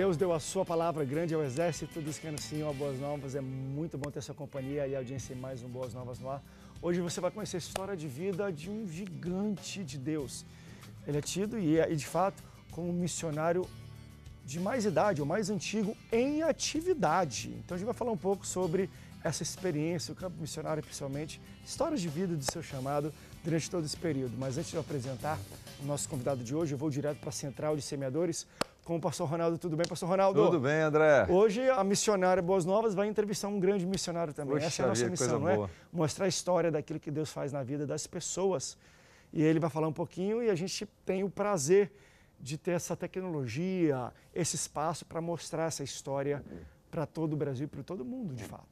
Deus deu a sua palavra grande ao exército dos que anunciam é a Boas Novas. É muito bom ter sua companhia e audiência em mais um Boas Novas no ar. Hoje você vai conhecer a história de vida de um gigante de Deus. Ele é tido, e é, de fato, como um missionário de mais idade, o mais antigo, em atividade. Então a gente vai falar um pouco sobre essa experiência, o campo missionário principalmente, histórias de vida do seu chamado durante todo esse período. Mas antes de eu apresentar o nosso convidado de hoje, eu vou direto para a Central de Semeadores com o pastor Ronaldo. Tudo bem, pastor Ronaldo? Tudo bem, André. Hoje a missionária Boas Novas vai entrevistar um grande missionário também. Poxa Essa é a nossa vida, missão, não é? Boa. Mostrar a história daquilo que Deus faz na vida das pessoas. E ele vai falar um pouquinho e a gente tem o prazer de ter essa tecnologia, esse espaço para mostrar essa história para todo o Brasil, para todo mundo, de fato.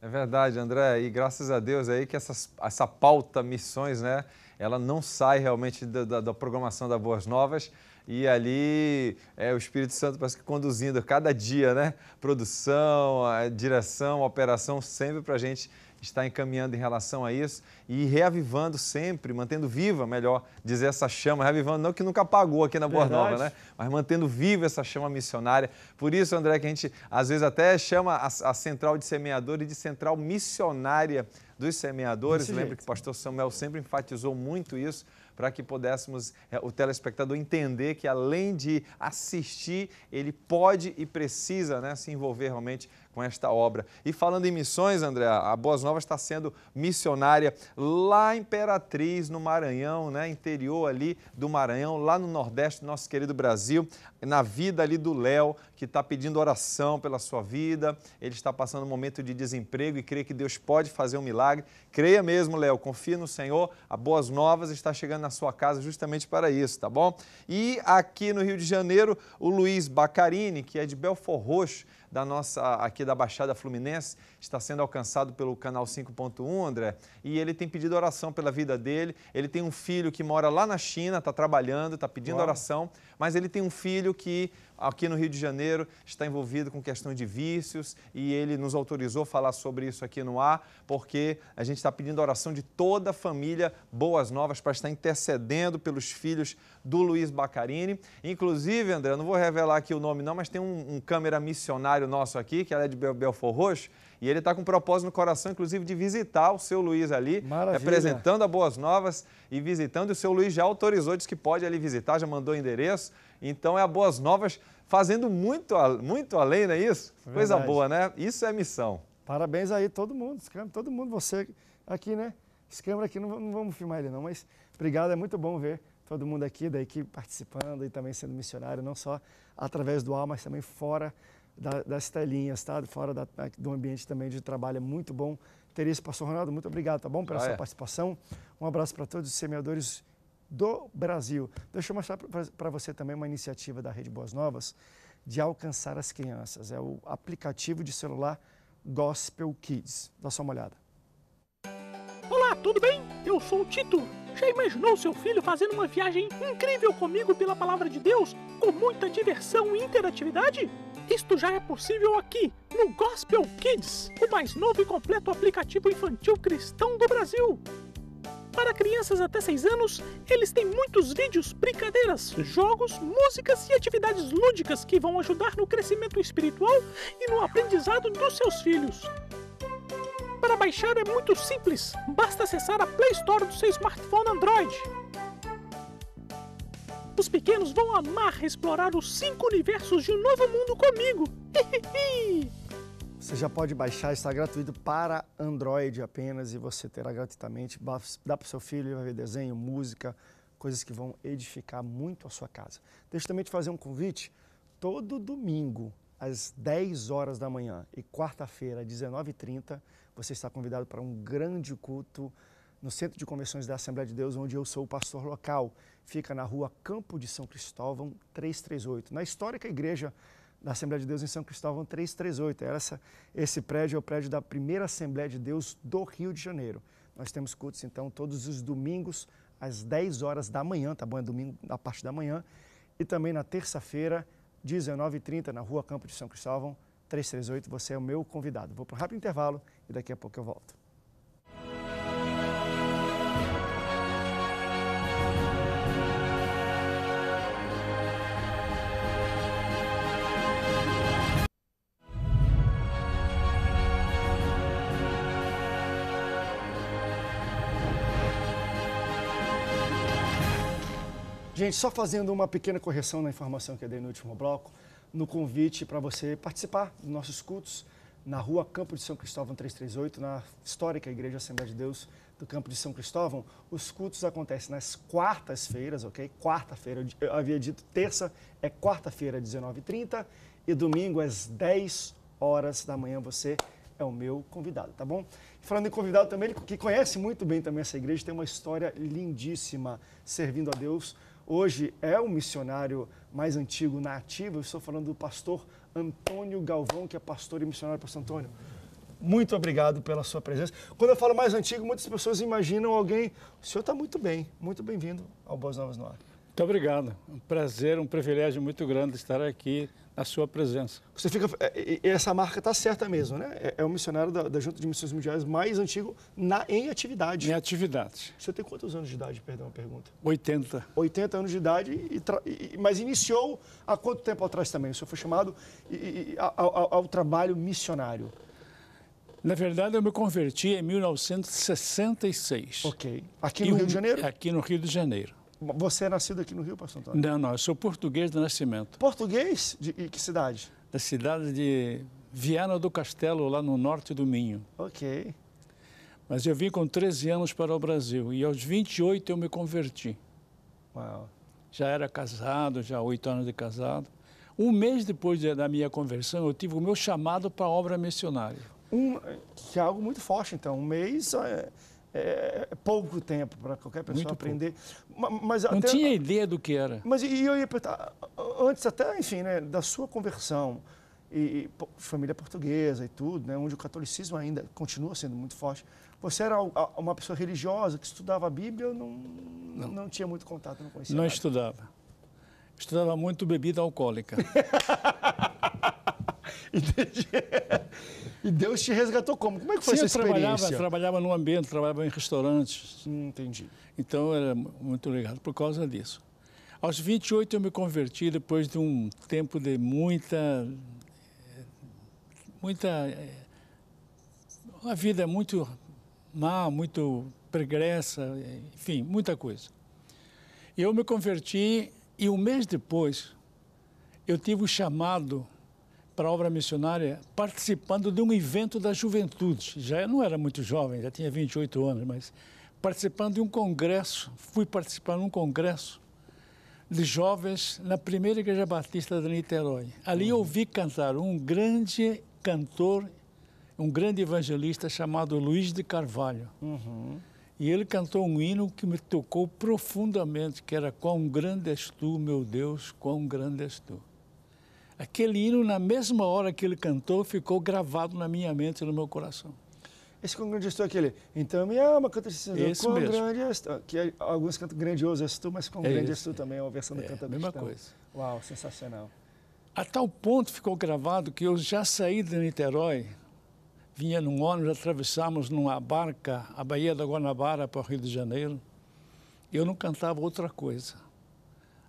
É verdade, André, e graças a Deus aí que essas, essa pauta missões, né, ela não sai realmente da, da, da programação da Boas Novas, e ali é, o Espírito Santo parece que conduzindo cada dia, né? Produção, direção, operação, sempre para a gente estar encaminhando em relação a isso e reavivando sempre, mantendo viva, melhor dizer, essa chama, reavivando, não que nunca apagou aqui na Boa Nova, né? Mas mantendo viva essa chama missionária. Por isso, André, que a gente às vezes até chama a, a central de semeador e de central missionária dos semeadores. Lembra que o pastor Samuel sempre enfatizou muito isso para que pudéssemos é, o telespectador entender que além de assistir, ele pode e precisa né, se envolver realmente com esta obra. E falando em missões, André, a Boas Novas está sendo missionária lá em Imperatriz, no Maranhão, né, interior ali do Maranhão, lá no Nordeste do nosso querido Brasil, na vida ali do Léo, que está pedindo oração pela sua vida, ele está passando um momento de desemprego e crê que Deus pode fazer um milagre. Creia mesmo, Léo, confia no Senhor, a Boas Novas está chegando na sua casa justamente para isso, tá bom? E aqui no Rio de Janeiro, o Luiz Bacarini, que é de Belfort Roxo, da nossa, aqui da Baixada Fluminense, está sendo alcançado pelo canal 5.1, André, e ele tem pedido oração pela vida dele. Ele tem um filho que mora lá na China, está trabalhando, está pedindo Uau. oração, mas ele tem um filho que aqui no Rio de Janeiro está envolvido com questão de vícios e ele nos autorizou a falar sobre isso aqui no ar, porque a gente está pedindo oração de toda a família Boas Novas para estar intercedendo pelos filhos do Luiz Bacarini. Inclusive, André, não vou revelar aqui o nome não, mas tem um, um câmera missionário nosso aqui, que ela é de Belfor Roxo, e ele está com um propósito no coração, inclusive, de visitar o seu Luiz ali, Maravilha. apresentando a Boas Novas e visitando. E o seu Luiz já autorizou, disse que pode ali visitar, já mandou o endereço. Então é a Boas Novas fazendo muito, muito além, não é isso? Verdade. Coisa boa, né? Isso é missão. Parabéns aí todo mundo, todo mundo, você aqui, né? Esse aqui, não, não vamos filmar ele não, mas obrigado, é muito bom ver todo mundo aqui da equipe participando e também sendo missionário, não só através do ar, mas também fora da, das telinhas, tá? Fora da, do ambiente também de trabalho é muito bom ter Pastor Ronaldo, muito obrigado, tá bom? Pela ah, sua é. participação. Um abraço para todos os semeadores do Brasil. Deixa eu mostrar para você também uma iniciativa da Rede Boas Novas de alcançar as crianças. É o aplicativo de celular Gospel Kids. Dá só uma olhada. Olá, tudo bem? Eu sou o Tito. Já imaginou seu filho fazendo uma viagem incrível comigo pela palavra de Deus, com muita diversão e interatividade? Isto já é possível aqui, no Gospel Kids, o mais novo e completo aplicativo infantil cristão do Brasil. Para crianças até 6 anos, eles têm muitos vídeos, brincadeiras, jogos, músicas e atividades lúdicas que vão ajudar no crescimento espiritual e no aprendizado dos seus filhos. Para baixar é muito simples, basta acessar a Play Store do seu smartphone Android. Sapos pequenos vão amar explorar os cinco universos de um novo mundo comigo. Você já pode baixar, está gratuito para Android apenas e você terá gratuitamente. Dá para o seu filho, ele vai ver desenho, música, coisas que vão edificar muito a sua casa. Deixa eu também te fazer um convite. Todo domingo, às 10 horas da manhã e quarta-feira, às 19h30, você está convidado para um grande culto no Centro de Convenções da Assembleia de Deus, onde eu sou o pastor local. Fica na rua Campo de São Cristóvão, 338, na histórica igreja da Assembleia de Deus em São Cristóvão, 338. Essa, esse prédio é o prédio da primeira Assembleia de Deus do Rio de Janeiro. Nós temos cultos, então, todos os domingos, às 10 horas da manhã, tá bom? É domingo, na parte da manhã. E também na terça-feira, 19h30, na rua Campo de São Cristóvão, 338. Você é o meu convidado. Vou para um rápido intervalo e daqui a pouco eu volto. Gente, só fazendo uma pequena correção na informação que eu dei no último bloco, no convite para você participar dos nossos cultos na rua Campo de São Cristóvão 338, na histórica Igreja Assembleia de Deus do Campo de São Cristóvão. Os cultos acontecem nas quartas-feiras, ok? Quarta-feira, eu havia dito terça, é quarta-feira, 19h30, e domingo às 10 horas da manhã você é o meu convidado, tá bom? Falando em convidado também, ele que conhece muito bem também essa igreja, tem uma história lindíssima servindo a Deus hoje é o missionário mais antigo na ativa. Eu estou falando do pastor Antônio Galvão, que é pastor e missionário. Pastor Antônio, muito obrigado pela sua presença. Quando eu falo mais antigo, muitas pessoas imaginam alguém. O senhor está muito bem, muito bem-vindo ao Boas Novas no Ar. Muito obrigado. Um prazer, um privilégio muito grande estar aqui na sua presença. Você fica. É, essa marca está certa mesmo, né? É, é o missionário da, da, Junta de Missões Mundiais mais antigo na, em atividade. Em atividade. Você tem quantos anos de idade, perdão a pergunta? 80. 80 anos de idade, e, e, mas iniciou há quanto tempo atrás também? O senhor foi chamado e, ao, ao trabalho missionário. Na verdade, eu me converti em 1966. Ok. Aqui no Rio de Janeiro? Aqui no Rio de Janeiro. Você é nascido aqui no Rio, pastor Antônio? Não, não, eu sou português de nascimento. Português? De, que cidade? Da cidade de Viana do Castelo, lá no norte do Minho. Ok. Mas eu vim com 13 anos para o Brasil e aos 28 eu me converti. Uau. Já era casado, já oito anos de casado. Um mês depois da minha conversão, eu tive o meu chamado para a obra missionária. Um, que é algo muito forte, então. Um mês é, é, é, pouco tempo para qualquer pessoa Muito aprender. Mas, até, Não tinha ideia do que era. Mas e eu ia perguntar, antes até, enfim, né, da sua conversão, e, e família portuguesa e tudo, né, onde o catolicismo ainda continua sendo muito forte. Você era uma pessoa religiosa que estudava a Bíblia ou não, não, não. tinha muito contato, não conhecia? Não nada. estudava. Estudava muito bebida alcoólica. Entendi. E Deus te resgatou como? Como é que foi Sim, essa eu experiência? Trabalhava, trabalhava no ambiente, trabalhava em restaurantes. Hum, entendi. Então, era muito ligado por causa disso. Aos 28 eu me converti depois de um tempo de muita muita eh, uma vida muito má, muito pregressa, enfim, muita coisa. Eu me converti e um mês depois eu tive o chamado para a obra missionária participando de um evento da juventude. Já não era muito jovem, já tinha 28 anos, mas participando de um congresso, fui participar de um congresso de jovens na primeira igreja batista de Niterói. Ali uhum. ouvi cantar um grande cantor, um grande evangelista chamado Luiz de Carvalho. Uhum. E ele cantou um hino que me tocou profundamente, que era Quão grande és tu, meu Deus, quão grande és tu. Aquele hino, na mesma hora que ele cantou, ficou gravado na minha mente e no meu coração. Esse com grande estou é aquele. Então me ama, canta esse Senhor. Esse mesmo. grande és Que alguns cantam grandioso és tu, mas com é grande és também é uma versão do é, canto cristão. mesma coisa. Uau, sensacional. A tal ponto ficou gravado que eu já saí de Niterói, vinha num ônibus, atravessamos numa barca a Baía da Guanabara para o Rio de Janeiro. Eu não cantava outra coisa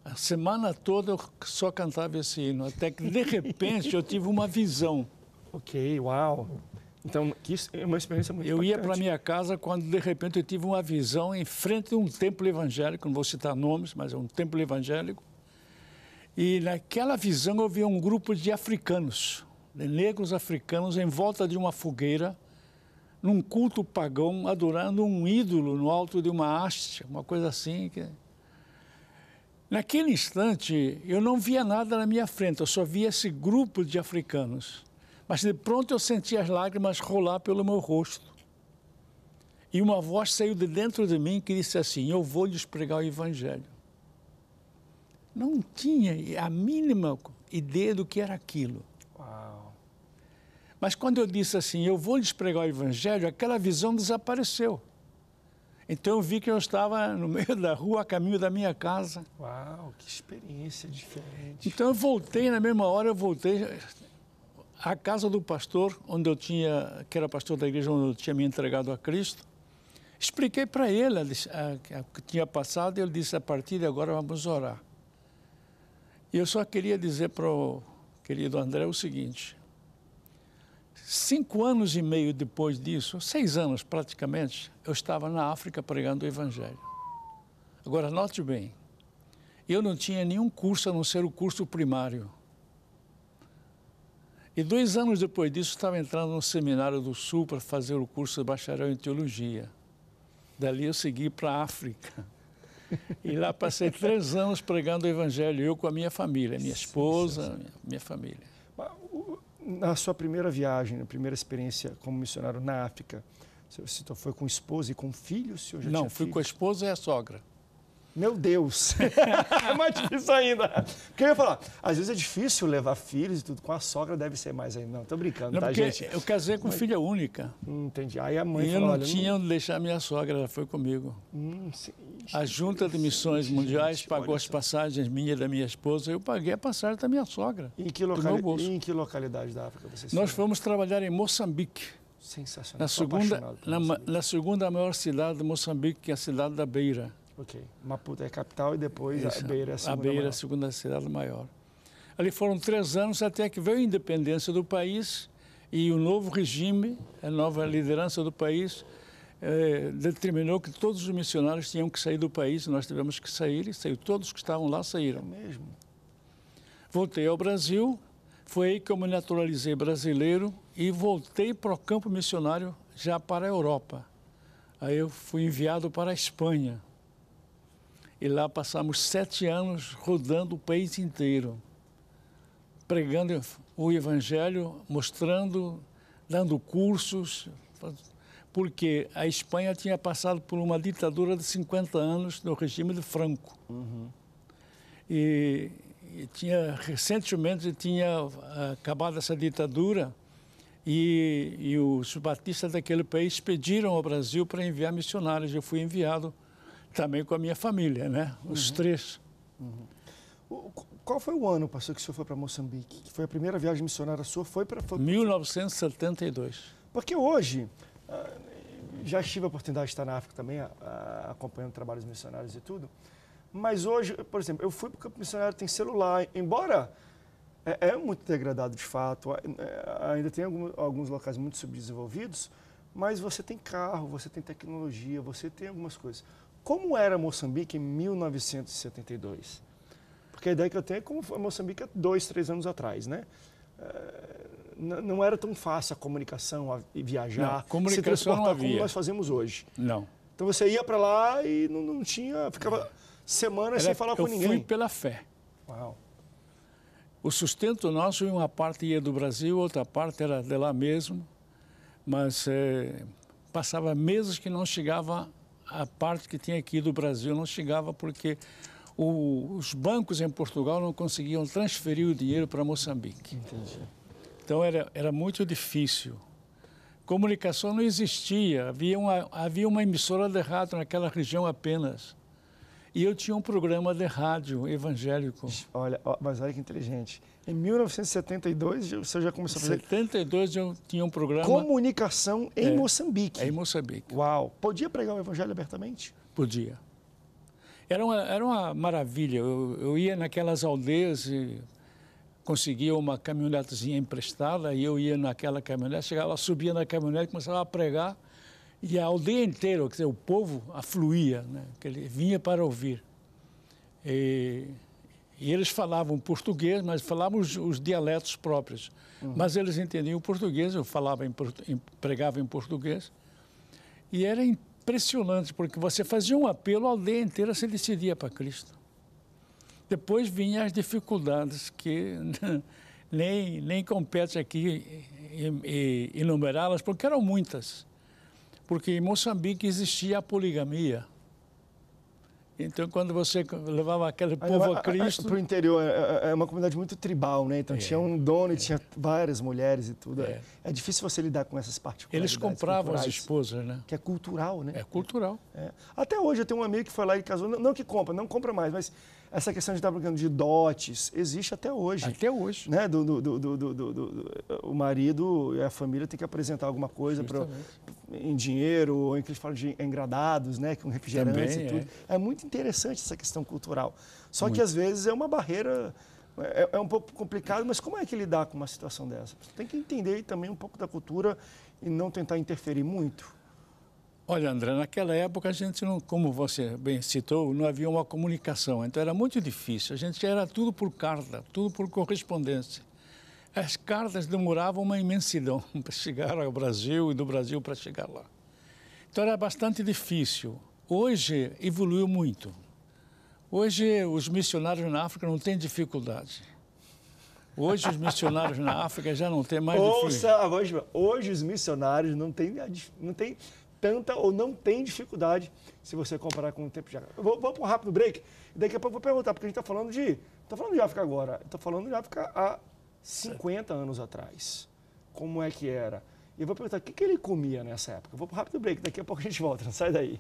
a semana toda eu só cantava esse hino, até que de repente eu tive uma visão. Ok, uau. Então, isso é uma experiência muito Eu ia para minha casa quando, de repente, eu tive uma visão em frente a um templo evangélico, não vou citar nomes, mas é um templo evangélico. E naquela visão eu vi um grupo de africanos, de negros africanos, em volta de uma fogueira, num culto pagão, adorando um ídolo no alto de uma haste, uma coisa assim. Que... Naquele instante, eu não via nada na minha frente, eu só via esse grupo de africanos. Mas de pronto eu senti as lágrimas rolar pelo meu rosto. E uma voz saiu de dentro de mim que disse assim: Eu vou lhes pregar o Evangelho. Não tinha a mínima ideia do que era aquilo. Uau. Mas quando eu disse assim: Eu vou lhes pregar o Evangelho, aquela visão desapareceu. Então eu vi que eu estava no meio da rua, a caminho da minha casa. Uau, que experiência diferente. Então eu voltei, na mesma hora eu voltei à casa do pastor, onde eu tinha, que era pastor da igreja onde eu tinha me entregado a Cristo. Expliquei para ele o que tinha passado e ele disse, a partir de agora vamos orar. E eu só queria dizer para o querido André o seguinte, Cinco anos e meio depois disso, seis anos praticamente, eu estava na África pregando o Evangelho. Agora, note bem, eu não tinha nenhum curso a não ser o curso primário. E dois anos depois disso, estava entrando no Seminário do Sul para fazer o curso de bacharel em Teologia. Dali eu segui para a África. E lá passei três anos pregando o Evangelho, eu com a minha família, minha esposa, minha, minha família na sua primeira viagem, na primeira experiência como missionário na África, você citou, foi com esposa e com filho? O senhor Não, fui filho? com a esposa e a sogra. Meu Deus! é mais difícil ainda. Porque eu ia falar, às vezes é difícil levar filhos e tudo, com a sogra deve ser mais ainda. Não, tô brincando, não, tá, gente? Eu casei com mas... filha única. Hum, entendi. Aí a mãe e falou, eu não olha, tinha onde deixar deixar minha sogra, ela foi comigo. Hum, sim, a Junta de Missões sim, Mundiais gente, pagou as passagens minha e da minha esposa, eu paguei a passagem da minha sogra. Em que, locali... em que localidade da África vocês Nós fomos trabalhar em Moçambique. Sensacional. Na segunda, na, na segunda maior cidade de Moçambique, que é a cidade da Beira. Ok. Maputo é a capital e depois Isso, a Beira é a segunda A Beira é a segunda cidade maior. Ali foram três anos até que veio a independência do país e o novo regime, a nova liderança do país, eh, determinou que todos os missionários tinham que sair do país. Nós tivemos que sair e saiu. Todos que estavam lá saíram. É mesmo. Voltei ao Brasil, foi aí que eu me naturalizei brasileiro e voltei para o campo missionário já para a Europa. Aí eu fui enviado para a Espanha. E lá passamos sete anos rodando o país inteiro, pregando o Evangelho, mostrando, dando cursos, porque a Espanha tinha passado por uma ditadura de 50 anos no regime de Franco. Uhum. E, e, tinha recentemente tinha ah, acabado essa ditadura e, e os batistas daquele país pediram ao Brasil para enviar missionários. Eu fui enviado também com a minha família, né? Os uhum. três. Uhum. Qual foi o ano, pastor, que o senhor foi para Moçambique? Que foi a primeira viagem missionária sua? Foi para... Foi... 1972. Porque hoje, ah, já tive a oportunidade de estar na África também, acompanhando trabalhos missionários e tudo, mas hoje, por exemplo, eu fui para o campo missionário, tem celular, embora é, é, muito degradado de fato, é, ainda tem alguns locais muito subdesenvolvidos, mas você tem carro, você tem tecnologia, você tem algumas coisas como era Moçambique em 1972? Porque a ideia que eu tenho é como foi Moçambique há dois, três anos atrás, né? Eh, não era tão fácil a comunicação, a viajar, não, comunicação se transportar como nós fazemos hoje. Não. Então você ia para lá e não, não, tinha, ficava semanas era, sem falar com ninguém. Eu fui pela fé. Uau. O sustento nosso, uma parte ia do Brasil, outra parte era de lá mesmo, mas é, passava meses que não chegava a parte que tinha aqui do Brasil não chegava porque o, os bancos em Portugal não conseguiam transferir o dinheiro para Moçambique. Entendi. Então era, era muito difícil. Comunicação não existia, havia uma, havia uma emissora de rádio naquela região apenas. E eu tinha um programa de rádio evangélico. Olha, mas olha que inteligente. Em 1972, você já começou a fazer... Em 72, eu tinha um programa... Comunicação em é, Moçambique. É em Moçambique. Uau! Podia pregar o evangelho abertamente? Podia. Era uma, era uma maravilha. Eu, eu ia naquelas aldeias e conseguia uma caminhonetezinha emprestada e eu ia naquela caminhonete, chegava, subia na caminhonete, começava a pregar e a aldeia inteira, quer dizer, o povo afluía, né? ele vinha para ouvir. E, e, eles falavam português, mas falavam os, os dialetos próprios. Uhum. Mas eles entendiam o português, eu falava em, em, pregava em português. E era impressionante, porque você fazia um apelo, a aldeia inteira se decidia para Cristo. Depois vinham as dificuldades que nem, nem compete aqui enumerá-las, porque eram muitas porque em Moçambique existia a poligamia. Então, quando você levava aquele povo ah, a, ah, Cristo. Para o interior, é, é, é uma comunidade muito tribal, né? Então, é, tinha um dono e é. tinha várias mulheres e tudo. É. é. difícil você lidar com essas particularidades. Eles compravam as esposas, né? Que é cultural, né? É cultural. Até hoje, eu tenho um amigo que foi lá e casou. Não, não que compra, não compra mais, mas essa questão de estar tá brincando de dotes existe até hoje. Até hoje. Né? Do, do, do, do o marido e a família tem que apresentar alguma coisa pra, em dinheiro, ou em que eles falam de engradados, né? com refrigerantes e tudo. É. é. muito interessante essa questão cultural. Só muito. que às vezes é uma barreira é, é, um pouco complicado, mas como é que lidar com uma situação dessa? Você tem que entender também um pouco da cultura e não tentar interferir muito. Olha, André, naquela época a gente não, como você bem citou, não havia uma comunicação, então era muito difícil. A gente era tudo por carta, tudo por correspondência. As cartas demoravam uma imensidão para chegar ao Brasil e do Brasil para chegar lá. Então era bastante difícil. Hoje evoluiu muito. Hoje os missionários na África não têm dificuldade. Hoje os missionários na África já não têm mais Ouça dificuldade. a voz, hoje os missionários não têm não têm tanta ou não tem dificuldade se você comparar com o tempo de África. Vou, vou para um rápido break, daqui a pouco eu vou perguntar, porque a gente está falando de. Estou falando de África agora, estou falando de África há 50 anos atrás. Como é que era? E eu vou perguntar o que, que ele comia nessa época. Eu vou para um rápido break, daqui a pouco a gente volta, não sai daí.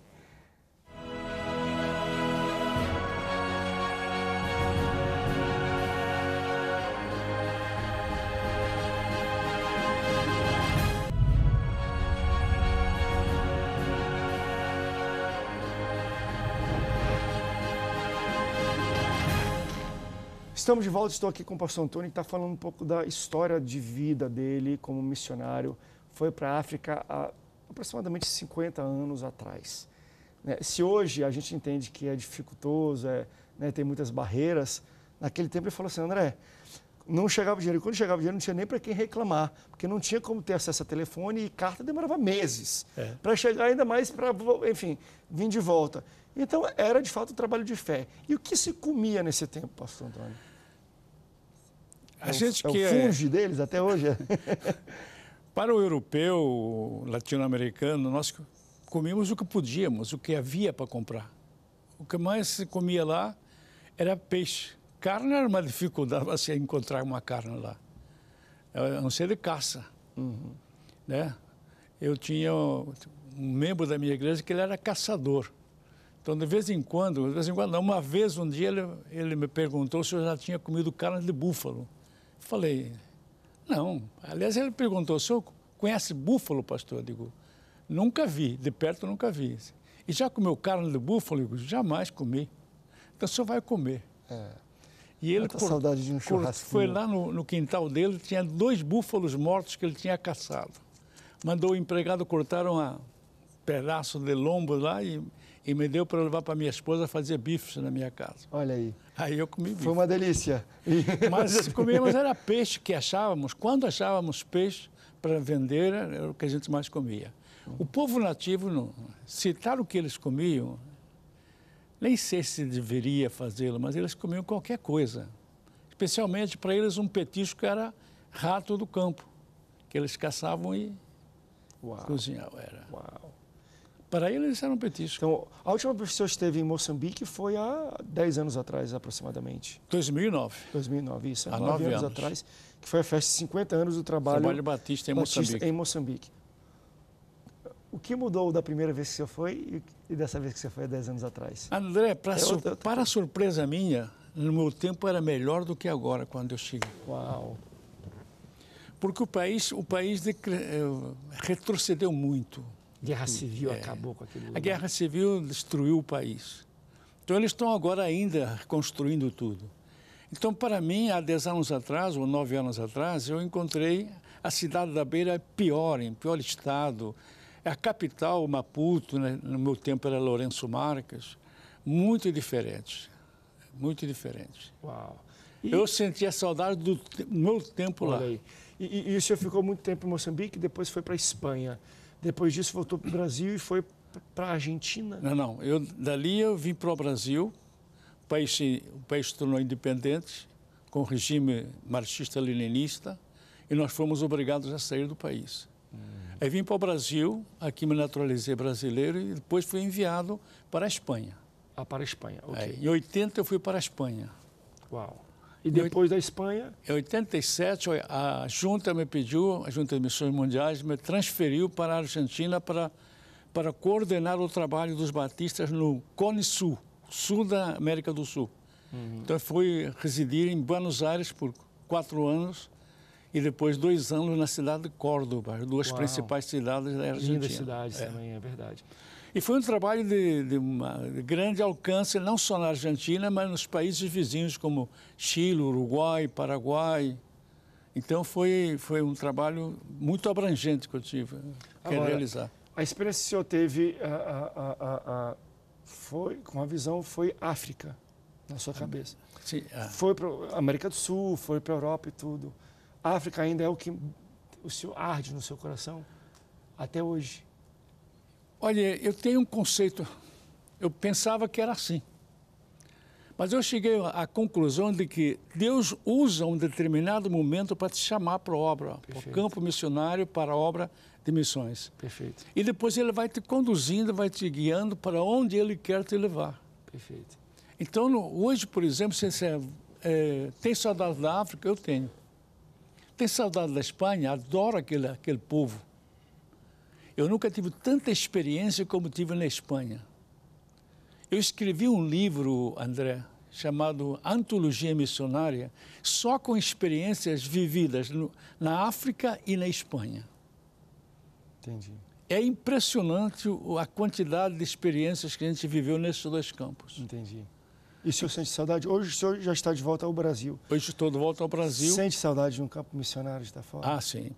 Estamos de volta, estou aqui com o pastor Antônio, que está falando um pouco da história de vida dele como missionário. Foi para a África há aproximadamente 50 anos atrás. Né? Se hoje a gente entende que é dificultoso, é, né, tem muitas barreiras, naquele tempo ele falou assim, André, não chegava dinheiro. E quando chegava dinheiro, não tinha nem para quem reclamar, porque não tinha como ter acesso a telefone e carta demorava meses é. para chegar, ainda mais para, enfim, vir de volta. Então, era de fato um trabalho de fé. E o que se comia nesse tempo, pastor Antônio? É a gente é o, que é o funge é... deles até hoje. Para o europeu, latino-americano, nós comíamos o que podíamos, o que havia para comprar. O que mais se comia lá era peixe. Carne era uma dificuldade para encontrar uma carne lá, a não ser de caça. Uhum. Né? Eu tinha um membro da minha igreja que ele era caçador. Então, de vez em quando, de vez em quando, uma vez, um dia, ele, ele me perguntou se eu já tinha comido carne de búfalo. Falei, não. Aliás, ele perguntou, o senhor conhece búfalo, pastor? Eu digo, nunca vi, de perto nunca vi. E já comeu carne de búfalo? Eu digo, jamais comi. Então o senhor vai comer. É. E ele cor, saudade de um churrasquinho. foi lá no, no quintal dele, tinha dois búfalos mortos que ele tinha caçado. Mandou o empregado cortar um pedaço de lombo lá e, e me deu para levar para minha esposa fazer bifes na minha casa. Olha aí. Aí eu comi bife. Foi uma delícia. Mas comíamos era peixe que achávamos, quando achávamos peixe para vender, era o que a gente mais comia. O povo nativo, citar o que eles comiam, nem sei se deveria fazê-lo, mas eles comiam qualquer coisa. Especialmente para eles, um petisco era rato do campo, que eles caçavam e Uau. cozinhavam. Era. Uau. Para ele, eles eram petiscos. Então, a última vez que o senhor esteve em Moçambique foi há 10 anos atrás, aproximadamente. 2009. 2009, isso. Há 9, 9 anos, anos, atrás, que foi a festa de 50 anos do trabalho, trabalho Batista, em, Batista Moçambique. em Moçambique. O que mudou da primeira vez que você foi e dessa vez que você foi há 10 anos atrás? André, é para, sur para surpresa minha, no meu tempo era melhor do que agora, quando eu cheguei. Uau! Porque o país, o país de... Eh, retrocedeu muito Guerra hum, Civil é. acabou com aquele lugar. A Guerra Civil destruiu o país. Então eles estão agora ainda construindo tudo. Então, para mim, há 10 anos atrás, ou 9 anos atrás, eu encontrei a cidade da Beira pior, em pior estado. A capital, Maputo, né? no meu tempo era Lourenço Marques, muito diferente. Muito diferente. Uau. E... Eu senti a saudade do te... meu tempo Olha lá. E, e, e o senhor ficou muito tempo em Moçambique, depois foi para a Espanha. Depois disso voltou para o Brasil e foi para a Argentina. Não, não. Eu, dali eu vim para o Brasil. O país, se, o país se tornou independente, com regime marxista-leninista, e nós fomos obrigados a sair do país. Hum. Aí vim para o Brasil, aqui me naturalizei brasileiro e depois fui enviado para a Espanha. Ah, para a Espanha, ok. É, em 80 eu fui para a Espanha. Uau. E depois da Espanha? Em 87, a junta me pediu, a junta de missões mundiais, me transferiu para a Argentina para, para coordenar o trabalho dos batistas no Cone Sul, sul da América do Sul. Uhum. Então, fui residir em Buenos Aires por quatro anos e depois dois anos na cidade de Córdoba, duas Uau. principais cidades da Argentina. Linda cidade é. também, é verdade. E foi um trabalho de, de, de, grande alcance, não só na Argentina, mas nos países vizinhos como Chile, Uruguai, Paraguai. Então foi, foi um trabalho muito abrangente que eu tive eh, que Agora, realizar. A experiência que o senhor teve a, a, a, foi, com a visão foi África na sua ah, cabeça. Sim, ah. Foi para a América do Sul, foi para a Europa e tudo. África ainda é o que o senhor arde no seu coração até hoje. Olha, eu tenho um conceito. Eu pensava que era assim. Mas eu cheguei à conclusão de que Deus usa um determinado momento para te chamar para a obra, para o campo missionário, para a obra de missões. Perfeito. E depois ele vai te conduzindo, vai te guiando para onde ele quer te levar. Perfeito. Então, hoje, por exemplo, você, você é, tem saudade da África? Eu tenho. Tem saudade da Espanha? Adoro aquele, aquele povo. Eu nunca tive tanta experiência como tive na Espanha. Eu escrevi um livro, André, chamado Antologia Missionária, só com experiências vividas no, na África e na Espanha. Entendi. É impressionante a quantidade de experiências que a gente viveu nesses dois campos. Entendi. E o senhor sente saudade? Hoje o senhor já está de volta ao Brasil. Hoje estou de volta ao Brasil. Sente saudade de um campo missionário de fora? Ah, sim.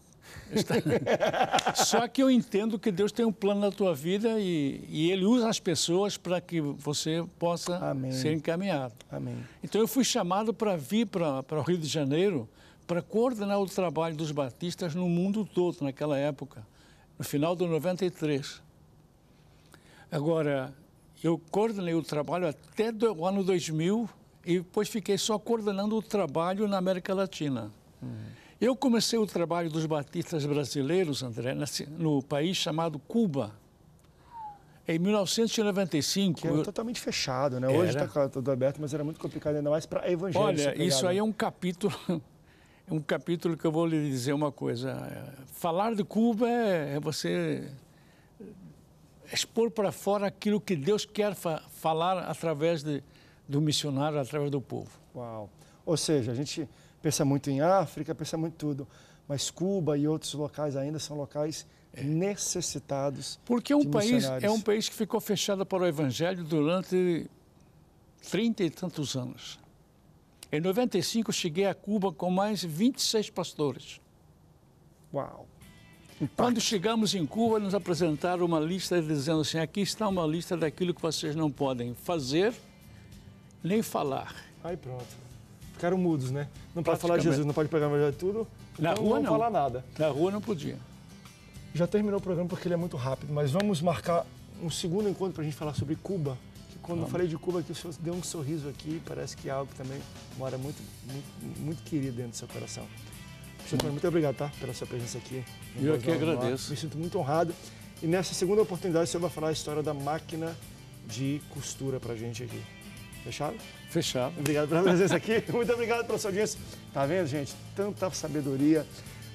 Só que eu entendo que Deus tem um plano na tua vida e, e Ele usa as pessoas para que você possa Amém. ser encaminhado. Amém. Então eu fui chamado para vir para o Rio de Janeiro para coordenar o trabalho dos batistas no mundo todo naquela época, no final de 93. Agora, eu coordenei o trabalho até do, o ano 2000 e depois fiquei só coordenando o trabalho na América Latina. Uhum. Eu comecei o trabalho dos batistas brasileiros, André, no país chamado Cuba. Em 1995. era eu... totalmente fechado, né? Tá era. Hoje está tudo aberto, mas era muito complicado, ainda mais para evangélicos. Olha, isso aí é um capítulo é um capítulo que eu vou lhe dizer uma coisa. Falar de Cuba é, é você eh, expor para fora aquilo que Deus quer fa falar através de, do missionário, através do povo. Uau! Ou seja, a gente pensa muito em África, pensa muito em tudo. Mas Cuba e outros locais ainda são locais é. necessitados. Porque um país é um país que ficou fechado para o evangelho durante trinta e tantos anos. Em 95 cheguei a Cuba com mais 26 pastores. Uau. Impacto. Quando chegamos em Cuba, nos apresentaram uma lista dizendo assim: aqui está uma lista daquilo que vocês não podem fazer nem falar. Aí pronto ficaram mudos, né? Não pode falar de Jesus, não pode pegar verdade de tudo. Na não, rua não. Não falar nada. Na rua não podia. Já terminou o programa porque ele é muito rápido, mas vamos marcar um segundo encontro para a gente falar sobre Cuba. Que quando vamos. eu falei de Cuba, que o senhor deu um sorriso aqui, parece que é algo que também mora muito, muito, muito querido dentro do seu coração. muito obrigado tá, pela sua presença aqui. Eu aqui agradeço. Lá. Me sinto muito honrado. E nessa segunda oportunidade, o senhor vai falar a história da máquina de costura para gente aqui. Fechado? Fechado. Obrigado pela presença aqui. Muito obrigado pela sua audiência. Tá vendo, gente? Tanta sabedoria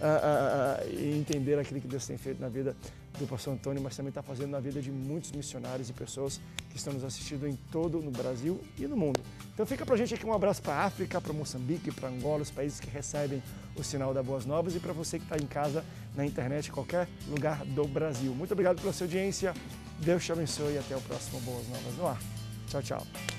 ah, ah, ah, ah e entender aquilo que Deus tem feito na vida do pastor Antônio, mas também está fazendo na vida de muitos missionários e pessoas que estão nos assistindo em todo no Brasil e no mundo. Então fica pra gente aqui um abraço para África, para Moçambique, para Angola, os países que recebem o sinal da Boas Novas e para você que está em casa, na internet, em qualquer lugar do Brasil. Muito obrigado pela sua audiência. Deus te abençoe e até o próximo Boas Novas no ar. Tchau, tchau.